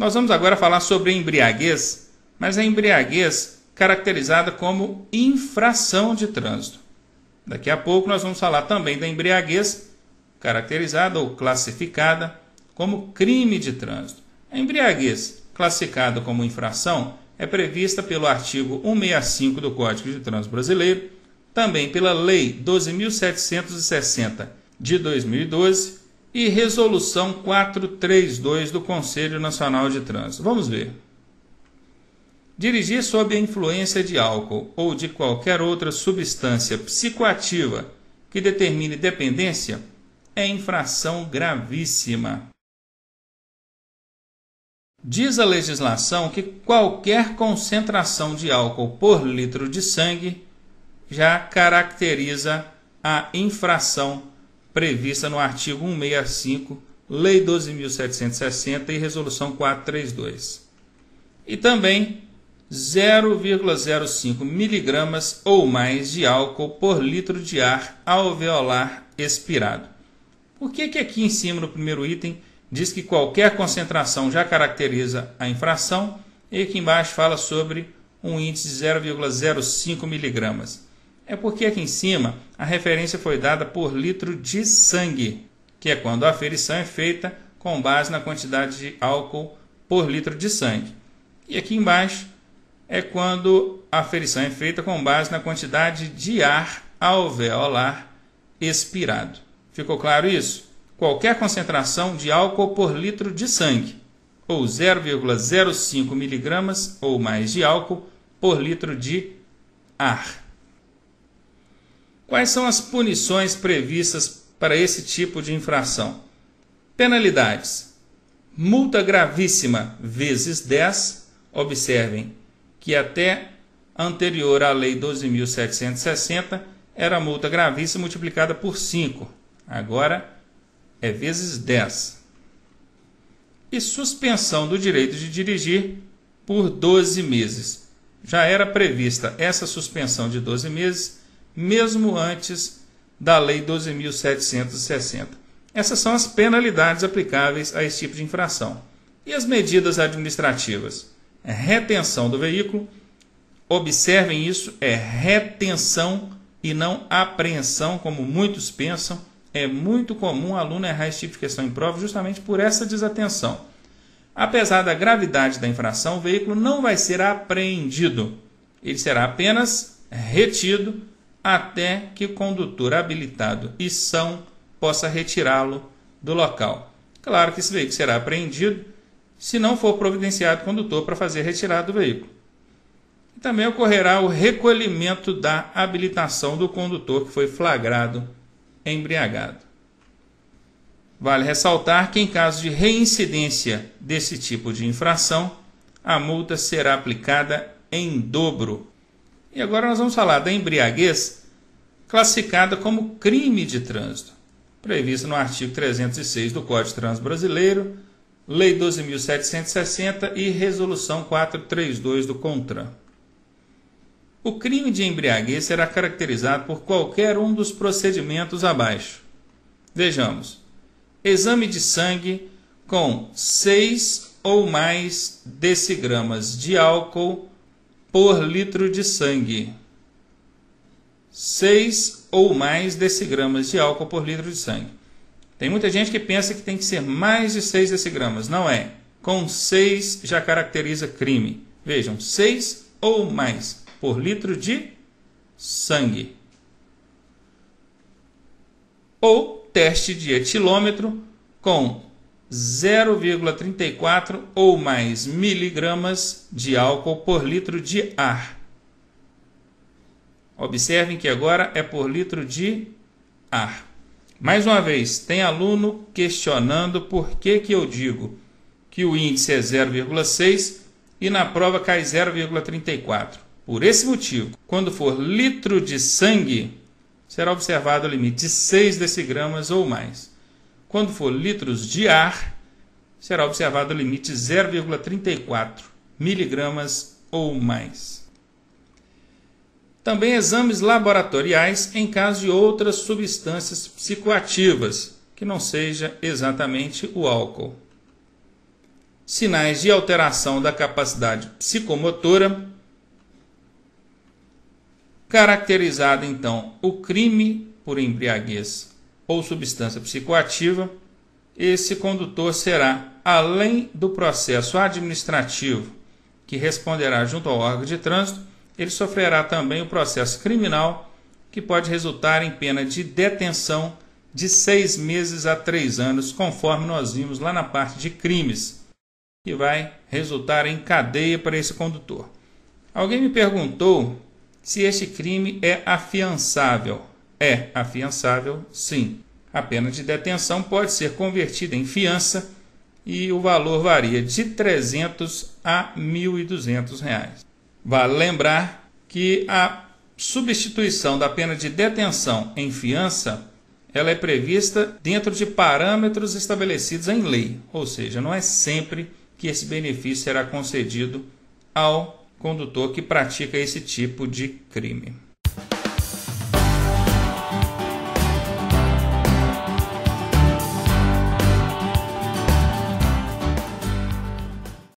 Nós vamos agora falar sobre embriaguez, mas a embriaguez caracterizada como infração de trânsito. Daqui a pouco nós vamos falar também da embriaguez caracterizada ou classificada como crime de trânsito. A embriaguez classificada como infração é prevista pelo artigo 165 do Código de Trânsito Brasileiro, também pela Lei 12.760 de 2012 e resolução 432 do Conselho Nacional de Trânsito. Vamos ver. Dirigir sob a influência de álcool ou de qualquer outra substância psicoativa que determine dependência é infração gravíssima. Diz a legislação que qualquer concentração de álcool por litro de sangue já caracteriza a infração prevista no artigo 165, Lei 12.760 e Resolução 432. E também 0,05 miligramas ou mais de álcool por litro de ar alveolar expirado. Por que, que aqui em cima no primeiro item diz que qualquer concentração já caracteriza a infração e aqui embaixo fala sobre um índice de 0,05 miligramas? é porque aqui em cima a referência foi dada por litro de sangue, que é quando a aferição é feita com base na quantidade de álcool por litro de sangue. E aqui embaixo é quando a aferição é feita com base na quantidade de ar alveolar expirado. Ficou claro isso? Qualquer concentração de álcool por litro de sangue, ou 0,05 miligramas ou mais de álcool por litro de ar. Quais são as punições previstas para esse tipo de infração? Penalidades: multa gravíssima vezes 10. Observem que até anterior à Lei 12.760 era a multa gravíssima multiplicada por 5. Agora é vezes 10. E suspensão do direito de dirigir por 12 meses. Já era prevista essa suspensão de 12 meses mesmo antes da Lei 12.760. Essas são as penalidades aplicáveis a esse tipo de infração. E as medidas administrativas? É retenção do veículo. Observem isso, é retenção e não apreensão, como muitos pensam. É muito comum o aluno errar esse tipo de questão em prova justamente por essa desatenção. Apesar da gravidade da infração, o veículo não vai ser apreendido. Ele será apenas retido até que o condutor habilitado e são possa retirá-lo do local. Claro que esse veículo será apreendido se não for providenciado o condutor para fazer a retirada do veículo. E também ocorrerá o recolhimento da habilitação do condutor que foi flagrado embriagado. Vale ressaltar que, em caso de reincidência desse tipo de infração, a multa será aplicada em dobro e agora nós vamos falar da embriaguez classificada como crime de trânsito, prevista no artigo 306 do Código de Trânsito Brasileiro, Lei 12.760 e Resolução 432 do CONTRAN. O crime de embriaguez será caracterizado por qualquer um dos procedimentos abaixo. Vejamos: exame de sangue com 6 ou mais decigramas de álcool por litro de sangue. 6 ou mais decigramas de álcool por litro de sangue. Tem muita gente que pensa que tem que ser mais de 6 decigramas. Não é. Com 6 já caracteriza crime. Vejam, 6 ou mais por litro de sangue. Ou teste de etilômetro com 0,34 ou mais miligramas de álcool por litro de ar. Observem que agora é por litro de ar. Mais uma vez, tem aluno questionando por que, que eu digo que o índice é 0,6 e na prova cai 0,34. Por esse motivo, quando for litro de sangue, será observado o limite de 6 decigramas ou mais. Quando for litros de ar, será observado o limite 0,34 miligramas ou mais. Também exames laboratoriais em caso de outras substâncias psicoativas, que não seja exatamente o álcool. Sinais de alteração da capacidade psicomotora. Caracterizado então o crime por embriaguez ou substância psicoativa, esse condutor será, além do processo administrativo que responderá junto ao órgão de trânsito, ele sofrerá também o processo criminal, que pode resultar em pena de detenção de seis meses a três anos, conforme nós vimos lá na parte de crimes, que vai resultar em cadeia para esse condutor. Alguém me perguntou se este crime é afiançável é afiançável, sim. A pena de detenção pode ser convertida em fiança e o valor varia de 300 a 1.200 reais. Vale lembrar que a substituição da pena de detenção em fiança ela é prevista dentro de parâmetros estabelecidos em lei, ou seja, não é sempre que esse benefício será concedido ao condutor que pratica esse tipo de crime.